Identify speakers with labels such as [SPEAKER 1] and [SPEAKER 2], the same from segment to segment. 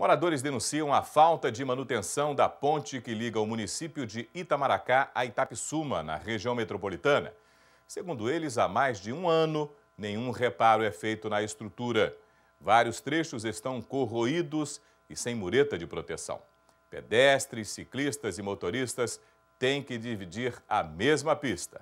[SPEAKER 1] Moradores denunciam a falta de manutenção da ponte que liga o município de Itamaracá a Itapsuma, na região metropolitana. Segundo eles, há mais de um ano, nenhum reparo é feito na estrutura. Vários trechos estão corroídos e sem mureta de proteção. Pedestres, ciclistas e motoristas têm que dividir a mesma pista.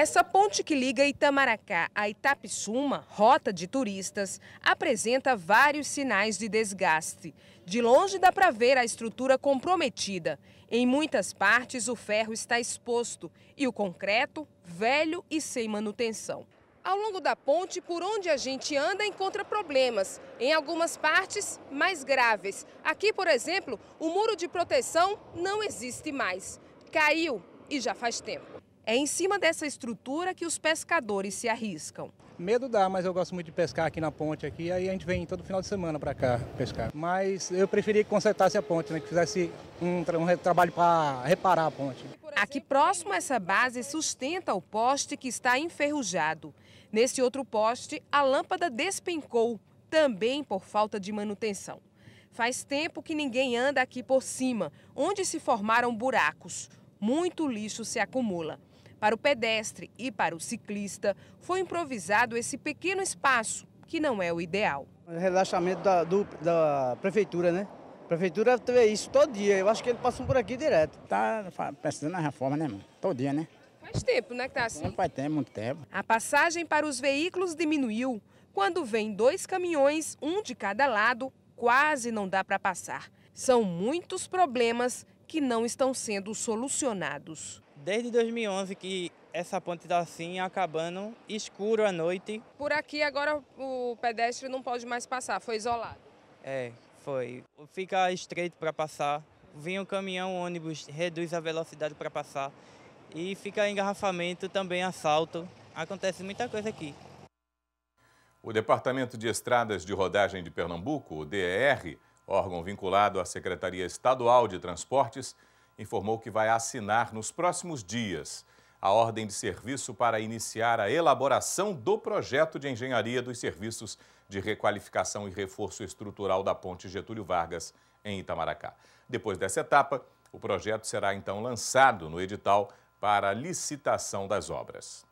[SPEAKER 2] Essa ponte que liga Itamaracá a Itapissuma, rota de turistas, apresenta vários sinais de desgaste. De longe dá para ver a estrutura comprometida. Em muitas partes o ferro está exposto e o concreto velho e sem manutenção. Ao longo da ponte, por onde a gente anda, encontra problemas, em algumas partes mais graves. Aqui, por exemplo, o muro de proteção não existe mais. Caiu e já faz tempo.
[SPEAKER 3] É em cima dessa estrutura que os pescadores se arriscam. Medo dá, mas eu gosto muito de pescar aqui na ponte aqui, aí a gente vem todo final de semana para cá pescar. Mas eu preferia que consertasse a ponte, né, que fizesse um, tra um trabalho para reparar a ponte.
[SPEAKER 2] Aqui próximo essa base sustenta o poste que está enferrujado. Nesse outro poste, a lâmpada despencou, também por falta de manutenção. Faz tempo que ninguém anda aqui por cima, onde se formaram buracos. Muito lixo se acumula. Para o pedestre e para o ciclista, foi improvisado esse pequeno espaço, que não é o ideal.
[SPEAKER 4] É relaxamento da, do, da prefeitura, né? A prefeitura vê isso todo dia. Eu acho que eles passam por aqui direto. Está precisando da reforma, né, mano? Todo dia, né?
[SPEAKER 2] Faz tempo, né, que tá assim?
[SPEAKER 4] Não faz tempo, muito tempo.
[SPEAKER 2] A passagem para os veículos diminuiu. Quando vem dois caminhões, um de cada lado, quase não dá para passar. São muitos problemas que não estão
[SPEAKER 4] sendo solucionados. Desde 2011 que essa ponte está assim, acabando, escuro à noite.
[SPEAKER 2] Por aqui agora o pedestre não pode mais passar, foi isolado.
[SPEAKER 4] É, foi. Fica estreito para passar. Vem um caminhão, um ônibus, reduz a velocidade para passar. E fica engarrafamento, também assalto. Acontece muita coisa aqui.
[SPEAKER 1] O Departamento de Estradas de Rodagem de Pernambuco, o DER, órgão vinculado à Secretaria Estadual de Transportes, informou que vai assinar nos próximos dias a ordem de serviço para iniciar a elaboração do projeto de engenharia dos serviços de requalificação e reforço estrutural da ponte Getúlio Vargas em Itamaracá. Depois dessa etapa, o projeto será então lançado no edital para licitação das obras.